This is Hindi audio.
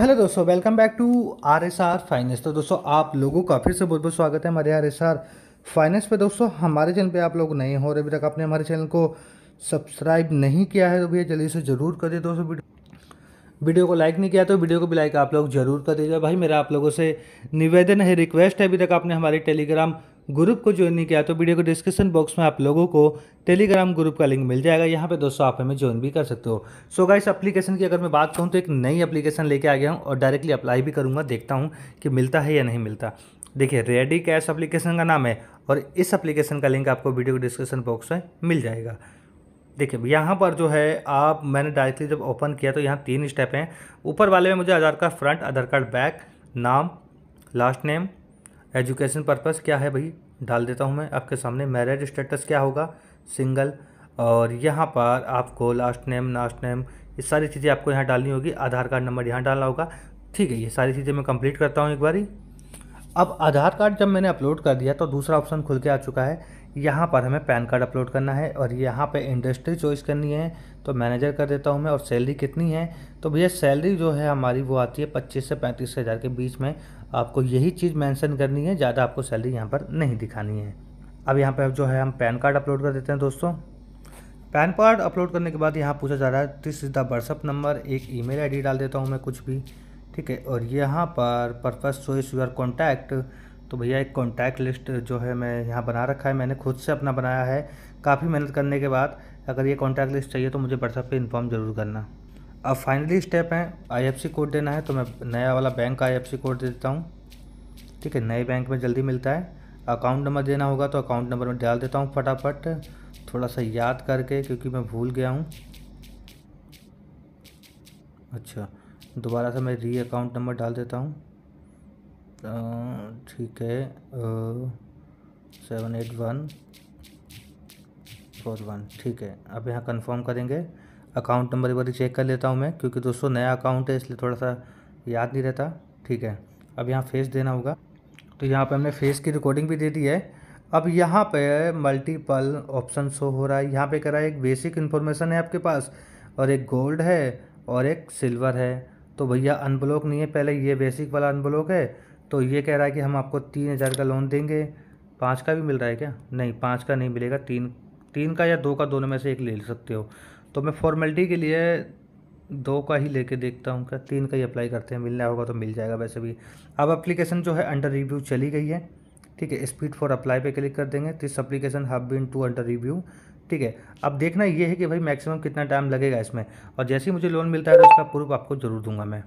हेलो दोस्तों welcome back to R S R finance तो दोस्तों आप लोगों का फिर से बहुत बहुत स्वागत है हमारे आर एस आर फाइनेंस पे दोस्तों हमारे चैनल पे आप लोग नए हो रहे अभी तक आपने हमारे चैनल को सब्सक्राइब नहीं किया है तो भैया जल्दी से ज़रूर कर दे दोस्तों वीडियो को लाइक नहीं किया तो वीडियो को भी लाइक आप लोग जरूर कर दीजिए भाई मेरा आप लोगों से निवेदन है रिक्वेस्ट है अभी तक आपने हमारे टेलीग्राम ग्रुप को ज्वाइन नहीं किया तो वीडियो के डिस्क्रिप्शन बॉक्स में आप लोगों को टेलीग्राम ग्रुप का लिंक मिल जाएगा यहाँ पे दोस्तों आप हमें ज्वाइन भी कर सकते हो सो गाइस एप्लीकेशन की अगर मैं बात करूँ तो एक नई एप्लीकेशन लेके आ गया हूँ और डायरेक्टली अप्लाई भी करूँगा देखता हूँ कि मिलता है या नहीं मिलता देखिए रेडी कैश एप्लीकेशन का नाम है और इस एप्लीकेशन का लिंक आपको वीडियो के डिस्क्रिप्शन बॉक्स में मिल जाएगा देखिए यहाँ पर जो है आप मैंने डायरेक्टली जब ओपन किया तो यहाँ तीन स्टेप हैं ऊपर वाले में मुझे Aadhaar card front Aadhaar card back नाम लास्ट नेम एजुकेशन पर्पज़ क्या है भाई डाल देता हूँ मैं आपके सामने मैरिज स्टेटस क्या होगा सिंगल और यहाँ पर आपको लास्ट नेम लास्ट नेम ये सारी चीज़ें आपको यहाँ डालनी होगी आधार कार्ड नंबर यहाँ डालना होगा ठीक है ये सारी चीज़ें मैं कंप्लीट करता हूँ एक बारी अब आधार कार्ड जब मैंने अपलोड कर दिया तो दूसरा ऑप्शन खुल के आ चुका है यहाँ पर हमें पैन कार्ड अपलोड करना है और यहाँ पे इंडस्ट्री चॉइस करनी है तो मैनेजर कर देता हूँ मैं और सैलरी कितनी है तो भैया सैलरी जो है हमारी वो आती है पच्चीस से पैंतीस हज़ार के बीच में आपको यही चीज़ मेंशन करनी है ज़्यादा आपको सैलरी यहाँ पर नहीं दिखानी है अब यहाँ पर जो है हम पैन कार्ड अपलोड कर देते हैं दोस्तों पैन कार्ड अपलोड करने के बाद यहाँ पूछा जा रहा है this is the WhatsApp number एक आई डी डाल देता हूँ मैं कुछ भी ठीक है और यहाँ पर पर्पज़ चॉइस यूर कॉन्टैक्ट तो भैया एक कॉन्टैक्ट लिस्ट जो है मैं यहाँ बना रखा है मैंने खुद से अपना बनाया है काफ़ी मेहनत करने के बाद अगर ये कॉन्टैक्ट लिस्ट चाहिए तो मुझे व्हाट्सएप पे इन्फॉर्म ज़रूर करना अब फाइनली स्टेप है आईएफसी कोड देना है तो मैं नया वाला बैंक का आईएफसी कोड दे देता हूँ ठीक है नए बैंक में जल्दी मिलता है अकाउंट नंबर देना होगा तो अकाउंट नंबर में डाल देता हूँ फटाफट थोड़ा सा याद करके क्योंकि मैं भूल गया हूँ अच्छा दोबारा से मैं री अकाउंट नंबर डाल देता हूँ ठीक है seven eight one four one ठीक है अब यहाँ कंफर्म करेंगे अकाउंट नंबर एक बार चेक कर लेता हूँ मैं क्योंकि दोस्तों नया अकाउंट है इसलिए थोड़ा सा याद नहीं रहता ठीक है अब यहाँ फेस देना होगा तो यहाँ पर हमने फेस की रिकॉर्डिंग भी दे दी है अब यहाँ पे मल्टीपल ऑप्शन शो हो रहा है यहाँ पे करा एक बेसिक इन्फॉर्मेशन है आपके पास और एक गोल्ड है और एक सिल्वर है तो भैया अनब्लॉक नहीं है पहले ये बेसिक वाला अनब्लॉक है तो ये कह रहा है कि हम आपको तीन हज़ार का लोन देंगे पाँच का भी मिल रहा है क्या नहीं पाँच का नहीं मिलेगा तीन तीन का या दो का दोनों में से एक ले सकते हो तो मैं फॉर्मेलिटी के लिए दो का ही लेके देखता हूँ क्या तीन का ही अप्लाई करते हैं मिलना होगा तो मिल जाएगा वैसे भी अब एप्लीकेशन जो है अंडर रिव्यू चली गई है ठीक है स्पीड फॉर अप्लाई पे क्लिक कर देंगे this application have been to under review ठीक है अब देखना ये है कि भाई मैक्सिमम कितना टाइम लगेगा इसमें और जैसे ही मुझे लोन मिलता है तो उसका प्रूफ आपको जरूर दूंगा मैं